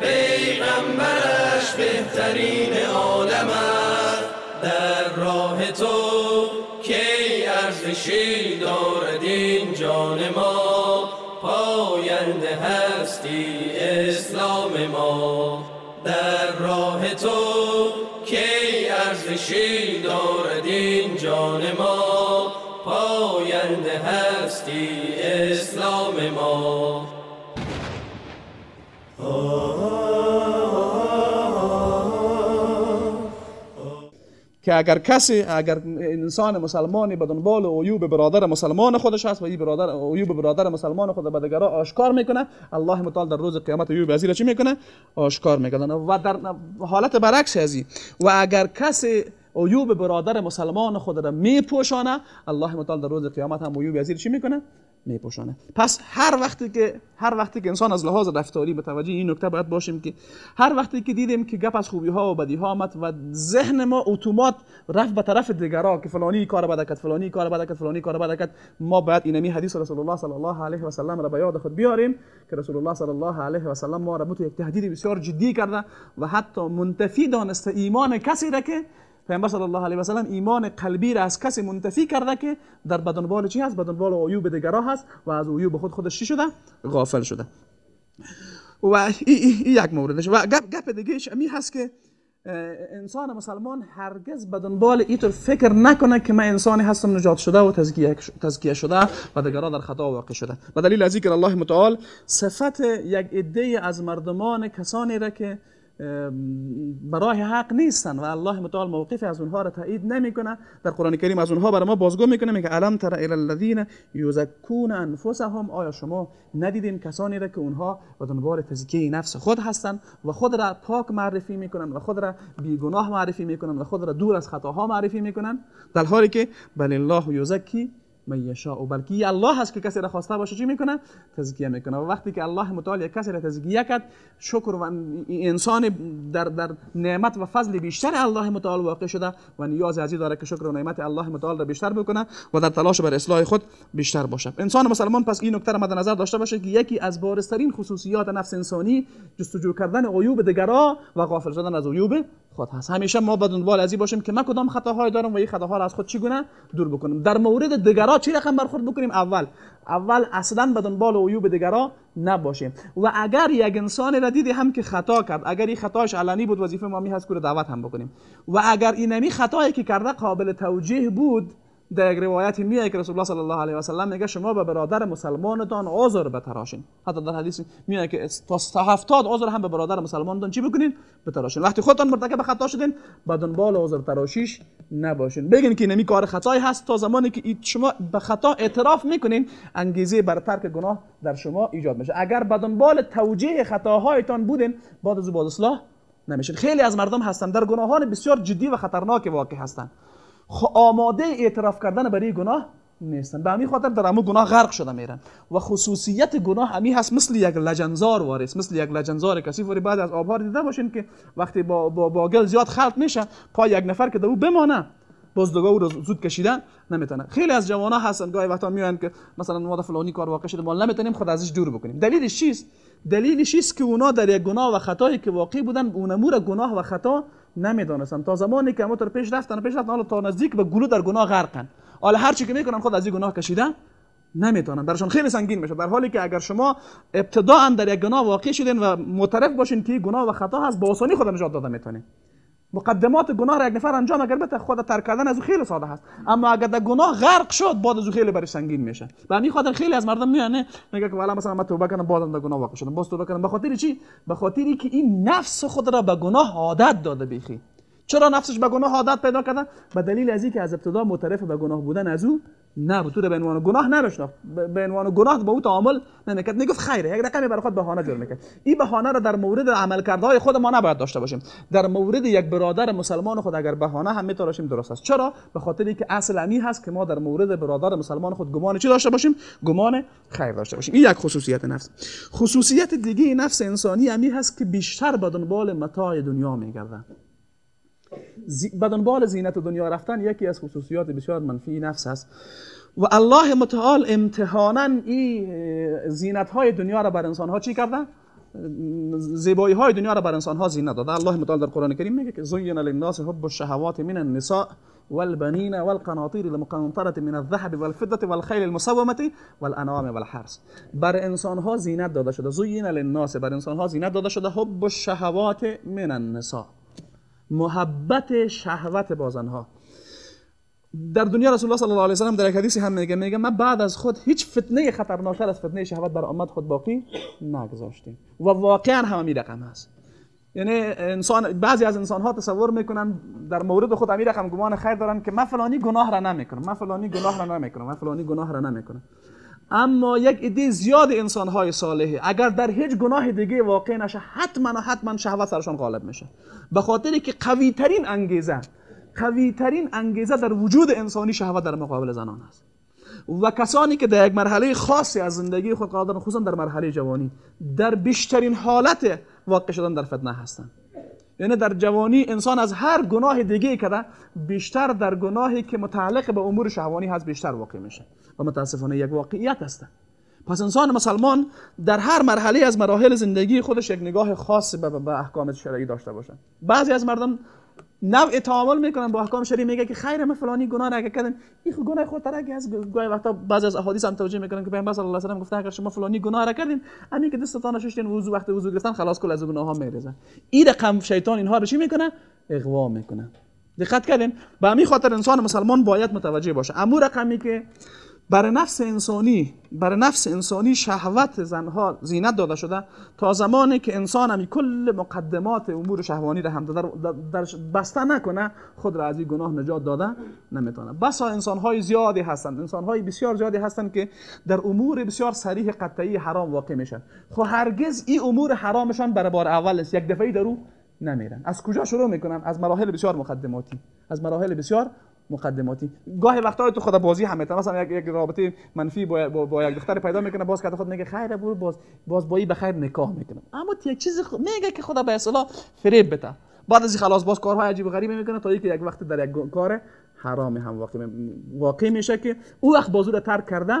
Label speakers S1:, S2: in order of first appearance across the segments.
S1: پیغمبرش بهترین عالم است در راه تو که ارزشی دارد این جان ما پاینده هستی اسلام ما در راه تو که ارزشی دارد این جان ما پاینده هستی اسلام ما که اگر کسی اگر انسان مسلمانی به دنبال عیوب برادر مسلمان خودش هست و این برادر عیوب برادر مسلمان خود به دیگران آشکار میکنه الله متعال در روز قیامت عیوب ازیرا چی میکنه آشکار میکنه و در حالت برعکس از و اگر کسی عیوب برادر مسلمان خود را میپوشانه الله متعال در روز قیامت هم عیوب ازیرا چی میکنه میپوشانه پس هر وقتی که هر وقتی که انسان از لحاظ رفتاری به توجه این نکته باید باشیم که هر وقتی که دیدیم که گپ از خوبی ها و بدی ها آمد و ذهن ما اتومات رفت به طرف دیگرا که فلانی کار بد کرد فلانی کار بد کرد فلانی کار بد کرد ما باید اینمی حدیث رسول الله صلی الله علیه و سلم را به یاد خود بیاریم که رسول الله صلی الله علیه و سلم ما را یک تهدید بسیار جدی کرده و حتی منتفی دانسته ایمان کسی را که پیامبر صلی الله علیه و سلم ایمان قلبی را از کسی منتفی کرده که در بدنبال چی هست بدنبال عیوب دیگرا هست و از عیوب خود خودش چی شده غافل شده و این یک موردش و گپ گپ ایش امی هست که انسان مسلمان هرگز بدنبال دنبال اینطور فکر نکنه که من انسانی هستم نجات شده و تزکیه شده و دیگرا در خطا واقع شده و دلیل از الله متعال صفت یک عده از مردمان کسانی را که برای حق نیستن و الله متعال موقف از اونها را تایید نمیکنه در قرآن کریم از اونها برای ما بازگو میکنه میگه الم تر الی الذین یزکون انفسهم آیا شما ندیدین کسانی را که اونها به دنبال تزکیه نفس خود هستن و خود را پاک معرفی میکنن و خود را بیگناه معرفی میکنن و خود را دور از خطاها معرفی میکنن در حالی که بل الله یزکی من یشاء بلکه الله هست که کسی را خواسته باشه چی میکنه تزکیه میکنه و وقتی که الله متعال کسی را تزکیه کرد شکر و انسان در در نعمت و فضل بیشتر الله متعال واقع شده و نیاز عزیزی داره که شکر و نعمت الله متعال را بیشتر بکنه و در تلاش بر اصلاح خود بیشتر باشه انسان مسلمان پس این نکته را مد نظر داشته باشه که یکی از بارزترین خصوصیات نفس انسانی جستجو کردن عیوب دیگران و غافل شدن از عیوب همیشه ما به دنبال ازی باشیم که ما کدام خطاهای دارم و این خطاها را از خود چگونه دور بکنیم در مورد دیگرا چه رقم برخورد بکنیم اول اول اصلا به دنبال عیوب دیگرا نباشیم و اگر یک انسان را دیدی هم که خطا کرد اگر این خطاش علنی بود وظیفه ما می هست که دعوت هم بکنیم و اگر این خطایی که کرده قابل توجیه بود در یک روایتی میاد که رسول الله صلی الله علیه و سلم میگه شما به برادر مسلمانتان عذر بتراشین حتی در حدیث میاد که تا 70 عذر هم به برادر مسلمانتان چی بکنین بتراشین وقتی خودتان مرتکب خطا شدین به دنبال عذر تراشیش نباشین بگین که نمی کار خطای هست تا زمانی که شما به خطا اعتراف میکنین انگیزه بر ترک گناه در شما ایجاد میشه اگر به دنبال توجیه خطاهایتان بودین بعد از باز اصلاح نمیشین خیلی از مردم هستن در گناهان بسیار جدی و خطرناک واقع هستند آماده اعتراف کردن برای گناه نیستن به همین خاطر در همون گناه غرق شده میرن و خصوصیت گناه همی هست مثل یک لجنزار وارث مثل یک لجنزار کسی فوری بعد از آبها دیده باشین که وقتی با, با, با گل زیاد خلط میشه پای یک نفر که دو بمانه بازدوگا او رو زود کشیدن نمیتونه خیلی از ها هستن گاهی وقتا میان که مثلا ما فلانی کار واقع شده ما نمیتونیم خود ازش دور بکنیم دلیلش چیست دلیلش چیست که اونا در یک گناه و خطایی که واقع بودن اون گناه و خطا نمیدانستن تا زمانی که همونطور پیش رفتن پیش رفتن حالا تا نزدیک به گلو در گناه غرقن حالا هر چی که میکنن خود از این گناه کشیدن نمیتونن برشان خیلی سنگین میشه در حالی که اگر شما ابتدا در یک گناه واقع شدین و معترف باشین که گناه و خطا هست با آسانی خود نجات داده میتونین مقدمات گناه را یک نفر انجام اگر بده خود ترک کردن از او خیلی ساده هست اما اگر در گناه غرق شد بعد از او خیلی برش سنگین میشه به همین خاطر خیلی از مردم میانه میگه که والا مثلا من توبه کردم بعدم در گناه واقع شدم باز توبه کنم به خاطر چی به خاطری که این نفس خود را به گناه عادت داده بیخی چرا نفسش به گناه عادت پیدا کردن به دلیل از اینکه از ابتدا معترف به گناه بودن از او نبود تو به عنوان گناه نمیشناخت به عنوان گناه با او تعامل نمیکرد نگفت خیره یک رقمی برای خود بهانه جور میکرد این بهانه را در مورد عملکردهای خود ما نباید داشته باشیم در مورد یک برادر مسلمان خود اگر بهانه هم میتراشیم درست است چرا به خاطر اینکه اصل امی هست که ما در مورد برادر مسلمان خود گمان چی داشته باشیم گمان خیر داشته باشیم این یک خصوصیت نفس خصوصیت دیگه نفس انسانی امی هست که بیشتر به دنبال متاع دنیا میگردن بدنبال به زینت دنیا رفتن یکی از خصوصیات بسیار منفی نفس است و الله متعال امتحانا این زینت های دنیا را بر انسان ها چی کرده زیبایی های دنیا را بر انسان ها زینت داده الله متعال در قرآن کریم میگه که زین للناس حب الشهوات من النساء والبنين والقناطير المقنطرة من الذهب والفضة والخيل المصومة والانعام والحرس بر انسان ها زینت داده شده زین للناس بر انسان ها زینت داده شده حب الشهوات من النساء محبت شهوت با زنها در دنیا رسول الله صلی الله علیه و سلم در یک حدیثی هم میگه میگه من بعد از خود هیچ فتنه خطرناکتر از فتنه شهوت بر امت خود باقی نگذاشتیم و واقعا هم می رقم است. یعنی انسان بعضی از انسان ها تصور میکنن در مورد خود همین رقم گمان خیر دارن که من فلانی گناه را نمیکنم من فلانی گناه را نمیکنم من فلانی گناه را نمیکنم اما یک عده زیاد انسان های صالحه اگر در هیچ گناه دیگه واقع نشه حتما و حتما شهوت سرشان غالب میشه به خاطر که قوی ترین انگیزه قوی ترین انگیزه در وجود انسانی شهوت در مقابل زنان است و کسانی که در یک مرحله خاصی از زندگی خود قرار دارن خصوصا در مرحله جوانی در بیشترین حالت واقع شدن در فتنه هستند یعنی در جوانی انسان از هر گناه دیگه که بیشتر در گناهی که متعلق به امور شهوانی هست بیشتر واقع میشه و متاسفانه یک واقعیت هست پس انسان مسلمان در هر مرحله از مراحل زندگی خودش یک نگاه خاص به احکام شرعی داشته باشه بعضی از مردم نوع تعامل میکنن با احکام شریعه میگه که خیر ما فلانی گناه را اگر کردن این خود خب گناه خود ترکی از گاهی وقتا بعض از احادیث هم توجیه میکنن که پیامبر صلی الله علیه و آله گفته اگر شما فلانی گناه را کردین همین که دستتان شستین وضو وقت وضو گرفتن خلاص کل از گناه ها میرزن این رقم شیطان اینها رو چی میکنه اغوا میکنه دقت کردین به همین خاطر انسان مسلمان باید متوجه باشه امور رقمی که بر نفس انسانی بر نفس انسانی شهوت زنها زینت داده شده تا زمانی که انسان همی کل مقدمات امور شهوانی را هم در, در بسته نکنه خود را از این گناه نجات داده نمیتونه بسا انسان های زیادی هستند انسان بسیار زیادی هستند که در امور بسیار صریح قطعی حرام واقع میشن خو خب هرگز این امور حرامشان برای بار اول است یک دفعه درو نمیرن از کجا شروع میکنن از مراحل بسیار مقدماتی از مراحل بسیار مقدماتی گاهی وقتا تو خود بازی همه تا مثلا یک, یک رابطه منفی با, با, یک دختر پیدا میکنه باز که خود میگه خیر برو باز باز با به خیر نکاح میکنه اما یک چیز میگه که خدا به اصلا فریب بده بعد از خلاص باز کارهای عجیب و غریب میکنه تا اینکه یک وقت در یک کار حرام هم واقع, واقع میشه که او وقت بازو رو ترک کرده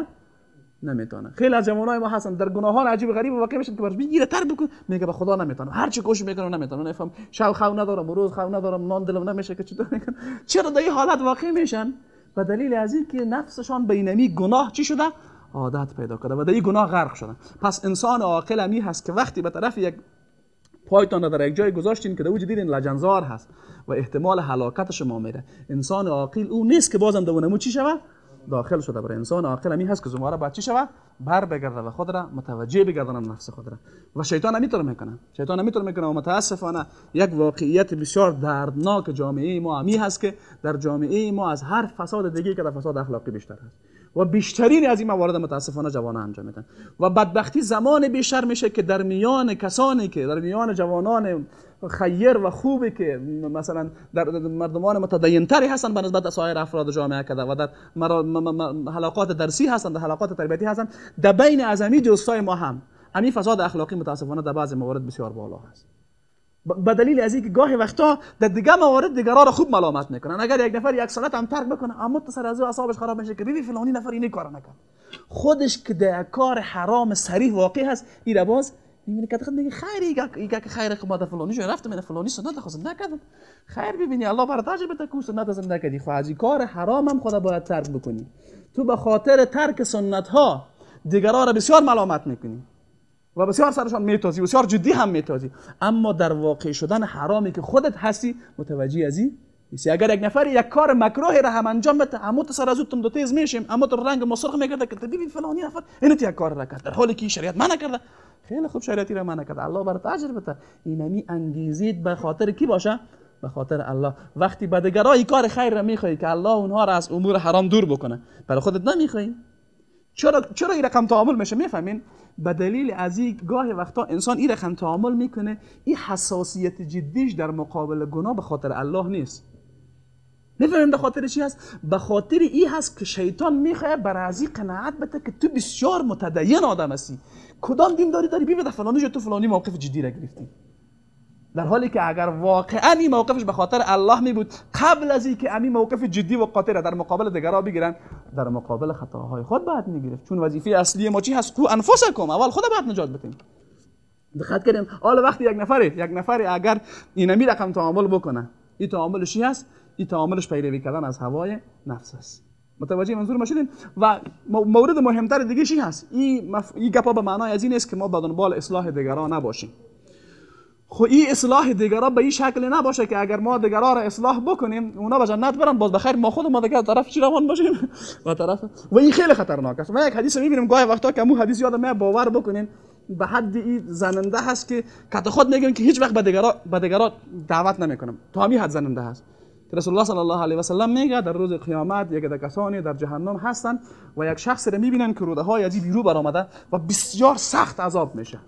S1: نمیتونه خیلی از جوانای ما هستن در گناهان عجیب غریب واقع میشن که برش میگیره تر بکن میگه به خدا نمیتونه هر چی کوشش میکنه نمیتونه نفهم شال خاو ندارم روز خاو ندارم نان دلم نمیشه که چطور میکنه چرا در این حالت واقع میشن و دلیل از این که نفسشان اینمی گناه چی شده عادت پیدا کرده و در این گناه غرق شده پس انسان عاقل می هست که وقتی به طرف یک پایتون در یک جای گذاشتین که دوج دیدین لجنزار هست و احتمال هلاکت شما میره انسان عاقل او نیست که بازم دوونه مو چی شود داخل شده برای انسان عاقل همین هست که زماره بعد چی شوه بر بگرده و خود را متوجه بگردانم نفس خود را و شیطان نمیتونه میکنه شیطان نمیتونه میکنه و متاسفانه یک واقعیت بسیار دردناک جامعه ما همی هست که در جامعه ما از هر فساد دیگه که در فساد اخلاقی بیشتر هست و بیشترین از این موارد متاسفانه جوانان انجام میدن و بدبختی زمان بیشتر میشه که در میان کسانی که در میان جوانان خیر و خوبی که مثلا در مردمان متدینتری هستن به نسبت سایر افراد جامعه کده و در حلقات درسی هستند در حلقات تربیتی هستند در بین از امی ما هم امی فساد اخلاقی متاسفانه در بعضی موارد بسیار بالا هست به دلیل از اینکه گاهی وقتا در دیگه موارد دیگرا را خوب ملامت میکنن اگر یک نفر یک ساعت هم ترک بکنه اما سر از اعصابش خراب میشه که بیبی فلانی نفر این کار نکرد خودش که در کار حرام صریح واقع هست این باز میبینی که دیگه میگه خیر یک که خیر خب ما فلانی جو رفتم من فلانی سنت خواست نکردم خیر ببینی الله برات اجر بده که سنت خب، از نکدی خو از کار حرام هم خدا باید ترک بکنی تو به خاطر ترک سنت ها دیگرا را بسیار ملامت میکنی و بسیار سرشان میتازی بسیار جدی هم میتازی اما در واقع شدن حرامی که خودت هستی متوجه ازی نیستی اگر یک نفر یک کار مکروه را هم انجام بده اما تو سر از اون دو تیز میشیم اما تو رنگ مسرخ سرخ میگرده که دیدی فلانی نفر این یک کار را کرد در حالی که شریعت منع کرده خیلی خوب شریعتی را منع کرده الله بر اجر بده اینمی انگیزید به خاطر کی باشه به خاطر الله وقتی بدگرایی کار خیر را میخوای که الله اونها را از امور حرام دور بکنه برای خودت نمیخوای چرا چرا این رقم تعامل میشه میفهمین به دلیل از این گاهی وقتا انسان این رقم تعامل میکنه این حساسیت جدیش در مقابل گناه به خاطر الله نیست میفهمیم به خاطر چی هست به خاطر این هست که شیطان میخواه بر از قناعت بده که تو بسیار متدین آدم هستی کدام دین داری داری در فلانی جا تو فلانی موقف جدی را گرفتی در حالی که اگر واقعا این موقفش به خاطر الله می بود قبل از اینکه امی موقف جدی و قاطع در مقابل دیگرا بگیرن در مقابل خطاهای خود بعد میگیره چون وظیفه اصلی ما چی هست کو انفسکم اول خود بعد نجات بدیم دقت کردیم حالا وقتی یک نفره، یک نفر اگر این می رقم تعامل بکنه این تعاملش چی هست این تعاملش پیروی کردن از هوای نفس است متوجه منظور ما شدین و مورد مهمتر دیگه چی هست این مف... ای گپا به معنای از این است که ما بدون دنبال اصلاح دیگران نباشیم خو ای اصلاح را به این شکل نباشه که اگر ما دیگرا را اصلاح بکنیم اونا به جنت برن باز بخیر ما خود ما دیگر طرف چی روان باشیم و طرف و این خیلی خطرناک است ما یک حدیث میبینیم گاهی وقتا که مو حدیث یادم میاد باور بکنین به حد این زننده هست که کت خود میگن که هیچ وقت به دیگر دعوت نمیکنم تا همین حد زننده هست که رسول الله صلی الله علیه و سلم میگه در روز قیامت یک دکسانی در جهنم هستن و یک شخص رو میبینن که روده های عجیبی رو برآمده و بسیار سخت عذاب میشه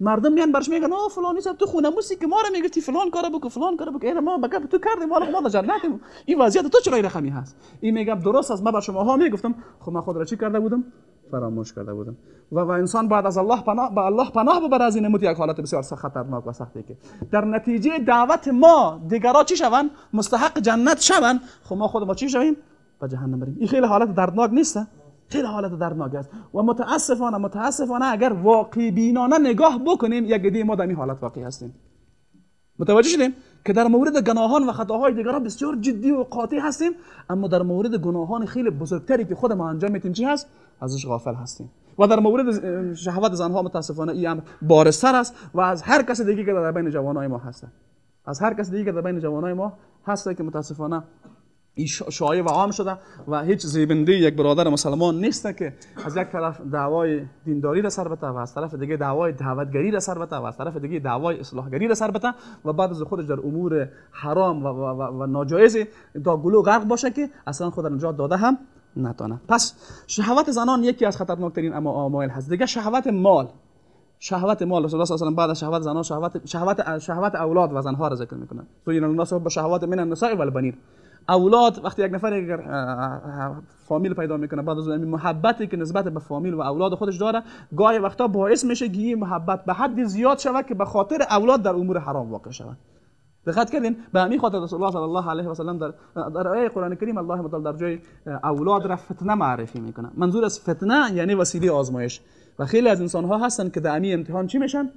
S1: مردم میان برش میگن او فلانی صاحب تو خونه موسی که ما رو میگفتی فلان کارو بکو فلان کارو بکو ما بگم تو کردیم والا ما جنتیم این وضعیت تو چرا رقمی هست این میگم درست است ما بر ها میگفتم خب من خود را چی کرده بودم فراموش کرده بودم و, و انسان بعد از الله پناه به الله پناه ببر از این نمود یک حالت بسیار سخت خطرناک و سختی که در نتیجه دعوت ما دیگرا چی شون مستحق جنت شون خب ما خود ما چی شویم به جهنم بریم این خیلی حالت دردناک نیست خیلی حالت در است و متاسفانه متاسفانه اگر واقعی بینانه نگاه بکنیم یک دیگه ما در این حالت واقعی هستیم متوجه شدیم که در مورد گناهان و خطاهای دیگران بسیار جدی و قاطع هستیم اما در مورد گناهان خیلی بزرگتری که خود ما انجام میتیم چی هست ازش غافل هستیم و در مورد شهوت زنها متاسفانه این هم بارستر است و از هر کس دیگه که در بین جوانای ما هست از هر کس دیگه که در بین جوانای ما هست که متاسفانه این شایع و عام شده و هیچ زیبنده یک برادر مسلمان نیست که از یک طرف دعوای دینداری را سر بته و از طرف دیگه دعوای دعوتگری را سر بته و از طرف دیگه دعوای اصلاحگری را سر بته و بعد از خودش در امور حرام و, و, و, و ناجایز دا گلو غرق باشه که اصلا خود نجات داده هم نتانه پس شهوت زنان یکی از خطرناکترین اما آمایل هست دیگه شهوت مال شهوت مال رسول الله صلی الله علیه بعد از شهوت زنان شهوت شهوت شهوت اولاد و زنها را ذکر میکنه تو این الناس به شهوت من النساء و البنین اولاد وقتی یک نفر اگر فامیل پیدا میکنه بعد از این یعنی محبتی که نسبت به فامیل و اولاد خودش داره گاهی وقتا باعث میشه که این محبت به حد زیاد شود که به خاطر اولاد در امور حرام واقع شود دقت کردین به همین خاطر رسول الله صلی الله علیه و سلم در در آیه قرآن کریم الله متعال در جای اولاد را فتنه معرفی میکنه منظور از فتنه یعنی وسیله آزمایش و خیلی از انسان ها هستن که در امتحان چی میشن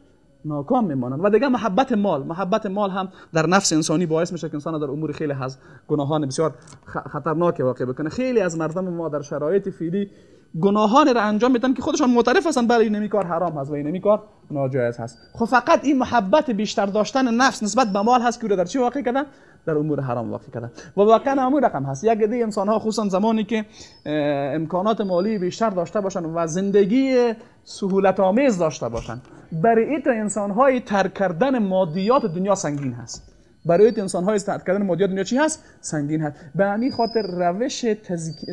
S1: ناکام میمانند و دیگه محبت مال محبت مال هم در نفس انسانی باعث میشه که انسان در امور خیلی از گناهان بسیار خطرناک واقع بکنه خیلی از مردم ما در شرایط فیلی گناهان را انجام میدن که خودشان معترف هستند، بله این کار حرام هست و این کار ناجایز هست خب فقط این محبت بیشتر داشتن نفس نسبت به مال هست که او در چی واقع کردن در امور حرام واقع کردن و واقعا هم رقم هست یک عده انسان ها خصوصا زمانی که امکانات مالی بیشتر داشته باشن و زندگی سهولت آمیز داشته باشن برای این انسان های ترک کردن مادیات دنیا سنگین هست برای انسان های ترک کردن مادیات دنیا چی هست سنگین هست به همین خاطر روش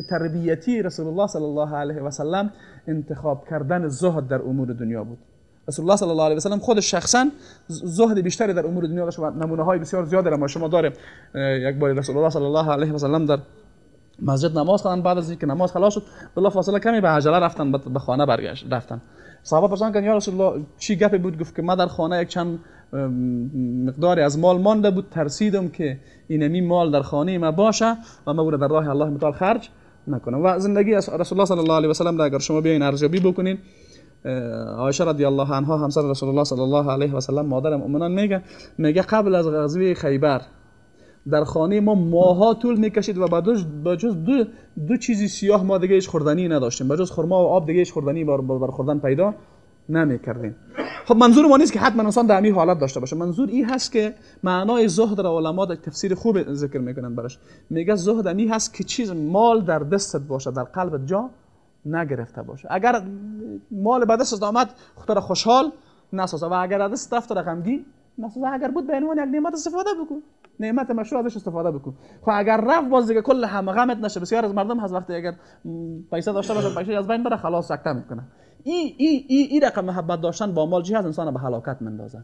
S1: تربیتی رسول الله صلی الله علیه و سلم انتخاب کردن زهد در امور دنیا بود رسول الله صلی الله علیه و سلم خود شخصا زهد بیشتری در امور دنیا داشت و نمونه های بسیار زیاد دارم ما شما داره یک بار رسول الله صلی الله علیه و سلم در مسجد نماز خواندن بعد از اینکه نماز خلاص شد بلا فاصله کمی به عجله رفتن به خانه برگشت رفتن صحابه پرسیدن که یا رسول الله چی گپی بود گفت که ما در خانه یک چند مقداری از مال مانده بود ترسیدم که اینمی مال در خانه ما باشه و ما در راه الله متعال خرج نکنم و زندگی رسول الله صلی الله علیه و سلم را اگر شما بیاین ارزیابی بکنین عایشه رضی الله عنها همسر رسول الله صلی الله علیه و سلم مادر مؤمنان میگه میگه قبل از غزوه خیبر در خانه ما ماها طول میکشید و به جز دو, دو چیزی سیاه ما دیگه هیچ خوردنی نداشتیم به جز خرما و آب دیگه هیچ خوردنی بر خوردن پیدا نمیکردیم خب منظور ما نیست که حتما انسان در این حالت داشته باشه منظور این هست که معنای زهد را علما در تفسیر خوب ذکر میکنن براش میگه زهد این یعنی هست که چیز مال در دستت باشه در قلبت جا نگرفته باشه اگر مال به دست آمد خود خوشحال نسازه و اگر دست رفت غمگین نسازه اگر بود به عنوان یک نعمت استفاده بکن نعمت مشروع ازش استفاده بکن خب اگر رفت باز دیگه کل همه غمت نشه بسیار از مردم هست وقتی اگر پیسه داشته باشه پیسه از بین بره خلاص سکته میکنه این این این ای رقم محبت داشتن با مال چی از انسان به هلاکت مندازه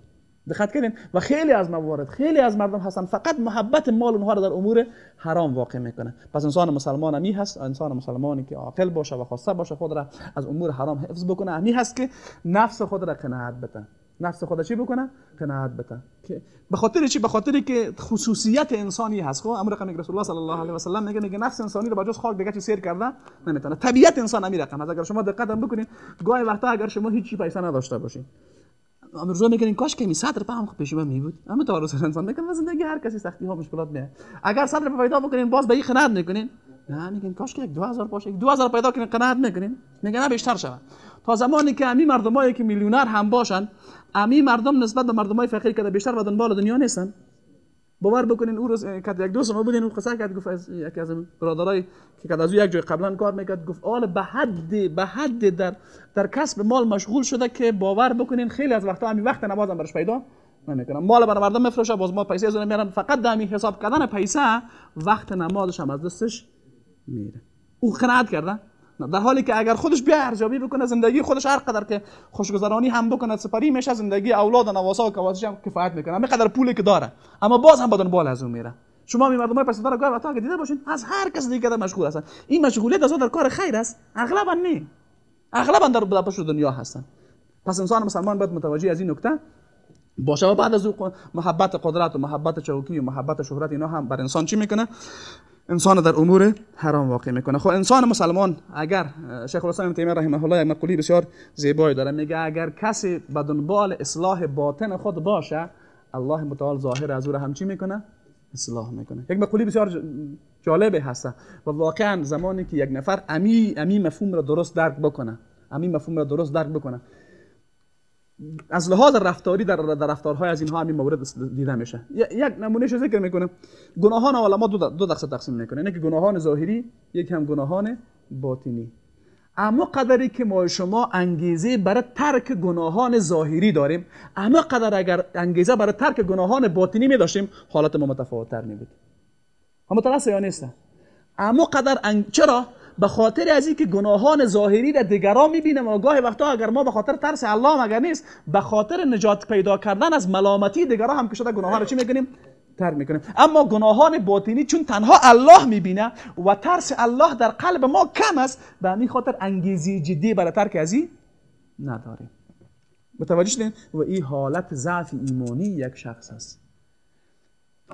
S1: دقت کردین و خیلی از موارد خیلی از مردم هستن فقط محبت مال اونها رو در امور حرام واقع میکنه پس انسان مسلمان همی هست انسان مسلمانی که عاقل باشه و خواسته باشه خود را از امور حرام حفظ بکنه همی هست که نفس خود را قناعت بده نفس خود چی بکنه قناعت بده که به خاطر چی به خاطر که خصوصیت انسانی هست خب امر رقم رسول الله صلی الله علیه و سلم میگه میگه نفس انسانی رو بجز خاک دیگه چی سیر کرده نمیتونه طبیعت انسان همین رقم اگر شما دقت بکنید گاهی وقتا اگر شما هیچ نداشته باشین امروز میگن کاش که می صدر پام پیش پیشو می بود اما تعارض انسان میگن زندگی هر کسی سختی ها مشکلات میه اگر صدر پیدا بکنین باز به این قناعت میکنین نه میگن کاش که یک 2000 باشه 2000 پیدا کنین قناعت میکنین میگن نه بیشتر شود تا زمانی که امی مردمایی که میلیونر هم باشن امی مردم نسبت به مردمای فقیر که بیشتر و دنبال دنیا نیستن باور بکنین او روز یک دوست ما بودین اون خب قصه کرد گفت از یکی از برادرای که کد از او یک جای قبلا کار میکرد گفت آل به حد به حد در در کسب مال مشغول شده که باور بکنین خیلی از وقتا همین وقت نماز هم برش پیدا نمیکنم مال برای مردم میفروشه باز ما پیسه از اون فقط در حساب کردن پیسه وقت نمازش هم از دستش میره او قناعت کرده در حالی که اگر خودش بیا ارزیابی بکنه زندگی خودش هر قدر که خوشگذرانی هم بکنه سپری میشه زندگی اولاد و نواسا و کواسش هم کفایت میکنه همه قدر پولی که داره اما باز هم بدون بال از اون میره شما می مردم های پس داره گاهی وقتا دیده باشین از هر کس دیگه در مشغول هستن این مشغولیت از در کار خیر است اغلبا نه اغلبا در پشت دنیا هستن پس انسان مسلمان باید متوجه از این نکته باشه و بعد از محبت قدرت و محبت چوکی و محبت شهرت اینا هم بر انسان چی میکنه انسان در امور حرام واقع میکنه خب انسان مسلمان اگر شیخ الاسلام تیمیه رحمه الله یک مقولی بسیار زیبایی داره میگه اگر کسی به دنبال اصلاح باطن خود باشه الله متعال ظاهر از او را همچی میکنه اصلاح میکنه یک مقولی بسیار جالبه هست و واقعا زمانی که یک نفر امی امی مفهوم را درست درک بکنه امی مفهوم را درست درک بکنه از لحاظ رفتاری در, رفتارهای از اینها همین مورد دیده میشه یک نمونهش ذکر میکنم گناهان علما دو, دو دقصه تقسیم میکنه که گناهان ظاهری یک هم گناهان باطنی اما قدری که ما شما انگیزه برای ترک گناهان ظاهری داریم اما قدر اگر انگیزه برای ترک گناهان باطنی می حالت ما متفاوت تر می بود اما یا نیست اما قدر چرا به خاطر از اینکه گناهان ظاهری را دیگران میبینیم و گاهی وقتا اگر ما به خاطر ترس الله مگر نیست به خاطر نجات پیدا کردن از ملامتی دیگران هم که شده گناهان را چی میگنیم؟ تر میکنیم اما گناهان باطنی چون تنها الله میبینه و ترس الله در قلب ما کم است به همین خاطر انگیزه جدی برای ترک ازی نداریم متوجه شدین و این حالت ضعف ایمانی یک شخص است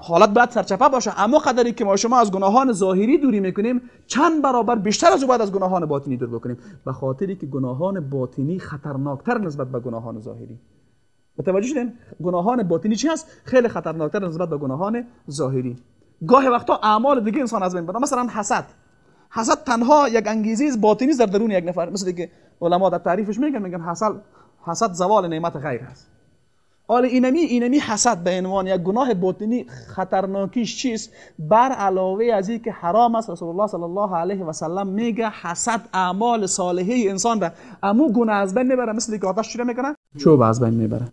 S1: حالت باید سرچپه باشه اما قدری که ما شما از گناهان ظاهری دوری میکنیم چند برابر بیشتر از او باید از گناهان باطنی دور بکنیم به خاطری که گناهان باطنی خطرناکتر نسبت به گناهان ظاهری متوجه شدین گناهان باطنی چی هست خیلی خطرناکتر نسبت به گناهان ظاهری گاه وقتا اعمال دیگه انسان از بین بره مثلا حسد حسد تنها یک انگیزه باطنی در درون یک نفر مثل که علما در تعریفش میگن میگن حسد حسد زوال نعمت غیر است حال اینمی اینمی حسد به عنوان یک گناه باطنی خطرناکیش چیست بر علاوه از این که حرام است رسول الله صلی الله علیه و سلم میگه حسد اعمال صالحه انسان را امو گناه از بین میبره مثل که آتش چوره میکنه چوب از بین میبره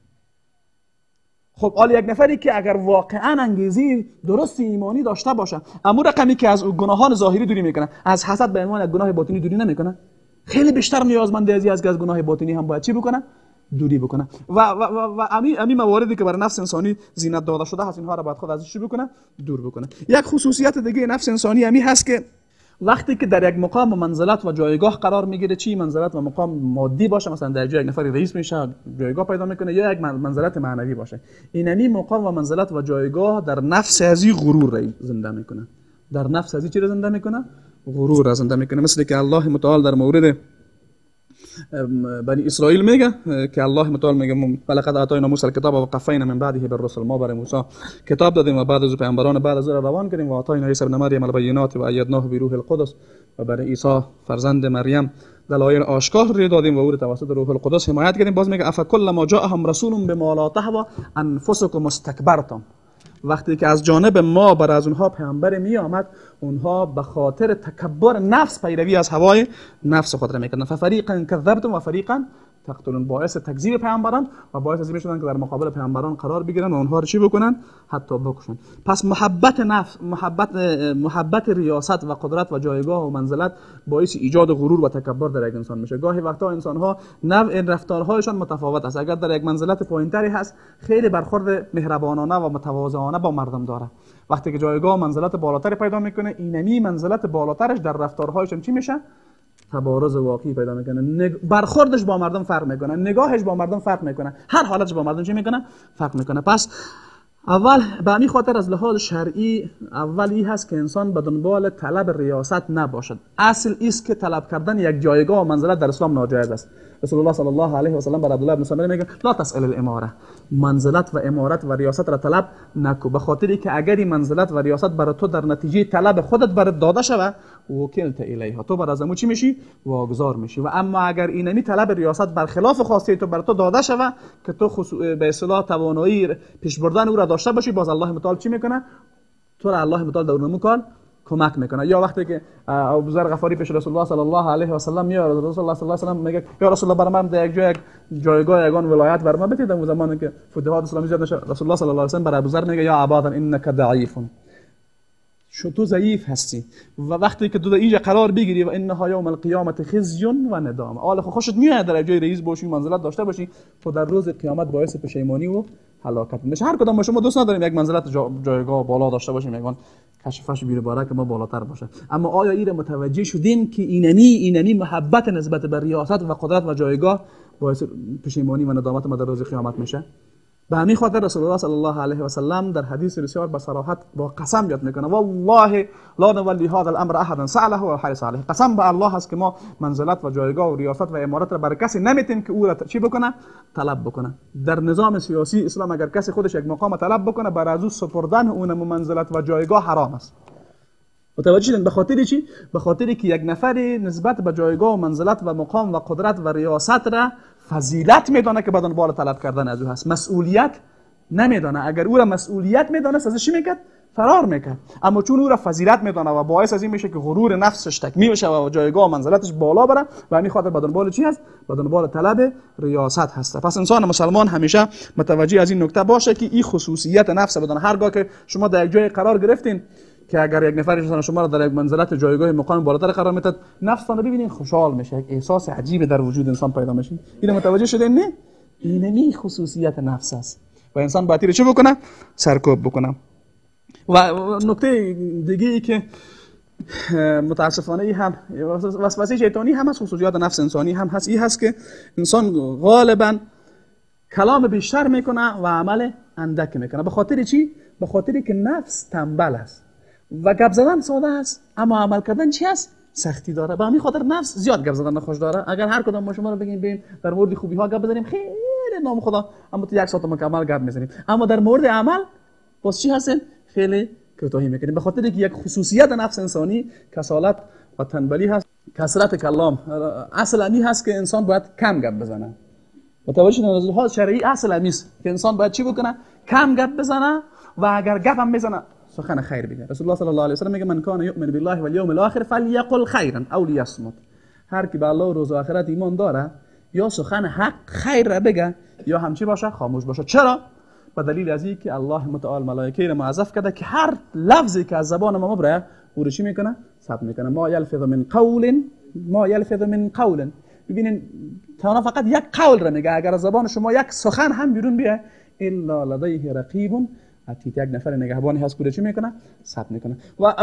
S1: خب حال یک نفری که اگر واقعا انگیزی درست ایمانی داشته باشه امو رقمی که از گناهان ظاهری دوری میکنه از حسد به عنوان یک گناه باطنی دوری نمیکنه خیلی بیشتر نیازمند از از گناه باطنی هم باید چی بکنه دوری بکنه و و و, امی, امی مواردی که برای نفس انسانی زینت داده شده هست اینها را باید خود ازش بکنه دور بکنه یک خصوصیت دیگه نفس انسانی امی هست که وقتی که در یک مقام و منزلت و جایگاه قرار میگیره چی منزلت و مقام مادی باشه مثلا در یک نفر رئیس میشه جایگاه پیدا میکنه یا یک منزلت معنوی باشه اینمی مقام و منزلت و جایگاه در نفس ازی غرور را زنده میکنه در نفس ازی چی زنده میکنه غرور را زنده میکنه مثل که الله متعال در مورد اسرائیل میگه که الله متعال میگه ولقد اعطینا موسی کتاب و قفینا من بعده بالرسل ما بر موسی کتاب دادیم و بعد از پیامبران بعد از روان کردیم و اعطینا عیسی ابن مریم البینات و ایدناه بروح القدس و برای عیسی فرزند مریم دلایل آشکار رو دادیم و او توسط روح القدس حمایت کردیم باز میگه کل ما جاءهم رسول بما لا تهوا انفسکم مستکبرتم وقتی که از جانب ما بر از اونها پیامبر می آمد اونها به خاطر تکبر نفس پیروی از هوای نفس خود را میکردن ففریقا کذبتم و فریقا تقتلون باعث تکذیب پیامبران و باعث از میشدن که در مقابل پیامبران قرار بگیرن و اونها رو چی بکنن حتی بکشن پس محبت نفس محبت محبت ریاست و قدرت و جایگاه و منزلت باعث ایجاد غرور و تکبر در یک انسان میشه گاهی وقتا انسان ها نوع این رفتارهایشان متفاوت است اگر در یک منزلت پایینتری هست خیلی برخورد مهربانانه و متواضعانه با مردم داره وقتی که جایگاه و منزلت بالاتر پیدا میکنه اینمی منزلت بالاترش در رفتارهایشان چی میشه تبارز واقعی پیدا میکنه نگ... برخوردش با مردم فرق میکنه نگاهش با مردم فرق میکنه هر حالتش با مردم چی میکنه فرق میکنه پس اول به همین خاطر از لحاظ شرعی اول ای هست که انسان به دنبال طلب ریاست نباشد اصل است که طلب کردن یک جایگاه و منزلت در اسلام ناجایز است رسول الله صلی الله علیه و سلم بر عبدالله بن سمره میگه لا تسأل الاماره منزلت و امارت و ریاست را طلب نکو به خاطری که اگر منزلت و ریاست برای تو در نتیجه طلب خودت برات داده شود وکلت الیها تو بر از امو چی میشی واگذار میشی و اما اگر اینمی طلب ریاست برخلاف خواسته تو بر تو داده شوه که تو خصو... به اصطلاح توانایی پیش بردن او را داشته باشی باز الله متعال چی میکنه تو را الله متعال در نمو کمک میکنه یا وقتی که ابوذر غفاری پیش رسول الله صلی الله علیه و سلم میاره، رسول الله صلی الله علیه و سلم میگه یا رسول الله برام در یک جای یک جایگاه یگان ولایت بر من در زمانی که فتوحات اسلامی زیاد نشه رسول الله صلی الله علیه و سلم بر ابوذر میگه یا عبادن انک ضعیف تو ضعیف هستی و وقتی که تو در اینجا قرار بگیری و انها یوم القیامت خزیون و ندام حالا خوشت میاد در جای رئیس باشی منزلت داشته باشی تو در روز قیامت باعث پشیمانی و هلاکت میشه هر کدام ما شما دوست نداریم یک منزلت جایگاه بالا داشته باشیم میگن کشفش بیره باره که ما بالاتر باشه اما آیا ایره متوجه شدیم که اینمی اینمی محبت نسبت به ریاست و قدرت و جایگاه باعث پشیمانی و ندامت ما در روز قیامت میشه به همین خاطر رسول الله صلی الله علیه و سلم در حدیث بسیار با صراحت با قسم یاد میکنه والله لا نولی هذا الامر احدا سعله و حرس علیه قسم به الله هست که ما منزلت و جایگاه و ریاست و امارت را بر کسی نمیتیم که او را چی بکنه طلب بکنه در نظام سیاسی اسلام اگر کسی خودش یک مقام طلب بکنه بر از او سپردن اون منزلت و جایگاه حرام است متوجه شدین به خاطر چی به خاطری که یک نفری نسبت به جایگاه و منزلت و مقام و قدرت و ریاست را فضیلت میدانه که بدن بالا طلب کردن از او هست مسئولیت نمیدانه اگر او را مسئولیت میدانست چی میکرد فرار میکرد اما چون او را فضیلت میدانه و باعث از این میشه که غرور نفسش تکمیل بشه و جایگاه منزلتش بالا بره و همین خاطر بدن بال چی هست بدن بال طلب ریاست هست پس انسان مسلمان همیشه متوجه از این نکته باشه که این خصوصیت نفس بدن هرگاه که شما در جای قرار گرفتین که اگر یک نفر شما شما را در یک منزلت جایگاه مقام بالاتر قرار میداد نفستان رو ببینید خوشحال میشه یک احساس عجیب در وجود انسان پیدا میشه اینو متوجه شدین نه اینمی خصوصیت نفس است و انسان باطیره چه بکنه سرکوب بکنه و نکته دیگه ای که متاسفانه ای هم وسوسه شیطانی هم از خصوصیات نفس انسانی هم هست این هست که انسان غالبا کلام بیشتر میکنه و عمل اندک میکنه به خاطر چی به خاطری که نفس تنبل است و گپ زدن ساده است اما عمل کردن چی است سختی داره به همین خاطر نفس زیاد گپ زدن خوش داره اگر هر کدام ما شما رو بگیم بریم در مورد خوبی ها گپ بزنیم خیلی نام خدا اما تو یک ساعت مکمل گپ میزنیم اما در مورد عمل باز چی هستن خیلی کوتاهی میکنیم به خاطر اینکه یک خصوصیت نفس انسانی کسالت و تنبلی هست کسرت کلام اصل امی هست که انسان باید کم گپ بزنه متوجه نظرها شرعی اصل امی که انسان باید چی بکنه کم گپ بزنه و اگر گپ هم بزنه سخن خیر بگه رسول الله صلی الله علیه و سلم میگه من کان یؤمن بالله و یوم الاخر فلیقل خیرا او لیصمت هر کی به الله و روز آخرت ایمان داره یا سخن حق خیر را بگه یا همچی باشه خاموش باشه چرا به دلیل از که الله متعال ملائکه را معذف کرده که هر لفظی که از زبان ما بره او میکنه ثبت میکنه ما یلفظ من قول ما یلفظ من قول ببینین تنها فقط یک قول را میگه اگر از زبان شما یک سخن هم بیرون بیه الا لدیه رقیب حتی یک نفر نگهبانی هست که چی میکنه ثبت میکنه و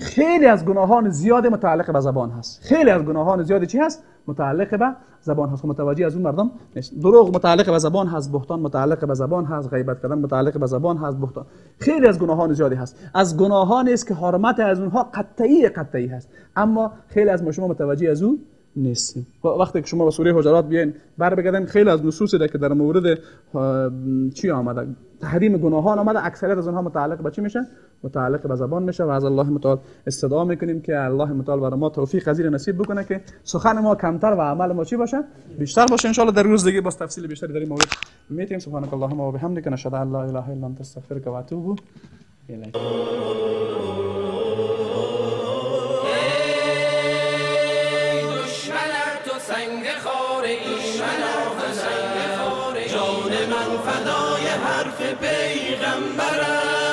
S1: خیلی از گناهان زیاد متعلق به زبان هست خیلی از گناهان زیاد چی هست متعلق به زبان هست خب، متوجه از اون مردم نیست دروغ متعلق به زبان هست بهتان متعلق به زبان هست غیبت کردن متعلق به زبان هست بهتان خیلی از گناهان زیادی هست از گناهان است که حرمت از اونها قطعی قطعی هست اما خیلی از ما شما متوجه از اون نیستیم وقتی که شما به سوره حجرات بیاین بر بگردیم خیلی از نصوصی که در مورد چی آمده تحریم گناهان آمده اکثریت از اونها متعلق به چی میشه متعلق به زبان میشه و از الله متعال استدعا میکنیم که الله متعال برای ما توفیق غزیر نصیب بکنه که سخن ما کمتر و عمل ما چی باشه بیشتر باشه ان در روز دیگه باز تفصیل بیشتری در این مورد میتیم سبحانک اللهم و بحمدک نشهد ان لا اله الا انت استغفرک و فدای حرف پیغمبرم